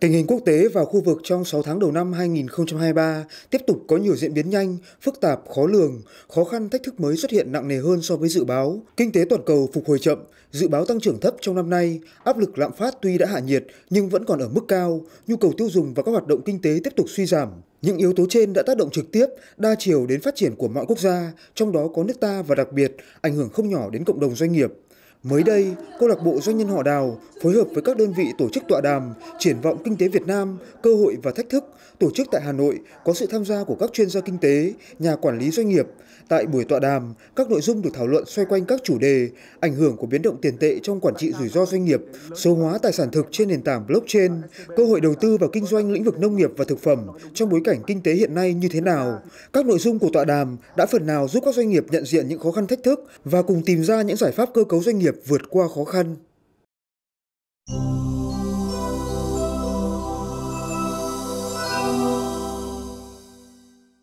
Tình hình quốc tế và khu vực trong 6 tháng đầu năm 2023 tiếp tục có nhiều diễn biến nhanh, phức tạp, khó lường, khó khăn thách thức mới xuất hiện nặng nề hơn so với dự báo. Kinh tế toàn cầu phục hồi chậm, dự báo tăng trưởng thấp trong năm nay, áp lực lạm phát tuy đã hạ nhiệt nhưng vẫn còn ở mức cao, nhu cầu tiêu dùng và các hoạt động kinh tế tiếp tục suy giảm. Những yếu tố trên đã tác động trực tiếp, đa chiều đến phát triển của mọi quốc gia, trong đó có nước ta và đặc biệt ảnh hưởng không nhỏ đến cộng đồng doanh nghiệp. Mới đây, câu lạc bộ doanh nhân họ Đào phối hợp với các đơn vị tổ chức tọa đàm Triển vọng kinh tế Việt Nam, cơ hội và thách thức tổ chức tại Hà Nội có sự tham gia của các chuyên gia kinh tế, nhà quản lý doanh nghiệp. Tại buổi tọa đàm, các nội dung được thảo luận xoay quanh các chủ đề ảnh hưởng của biến động tiền tệ trong quản trị rủi ro doanh nghiệp, số hóa tài sản thực trên nền tảng blockchain, cơ hội đầu tư vào kinh doanh lĩnh vực nông nghiệp và thực phẩm trong bối cảnh kinh tế hiện nay như thế nào. Các nội dung của tọa đàm đã phần nào giúp các doanh nghiệp nhận diện những khó khăn thách thức và cùng tìm ra những giải pháp cơ cấu doanh nghiệp vượt qua khó khăn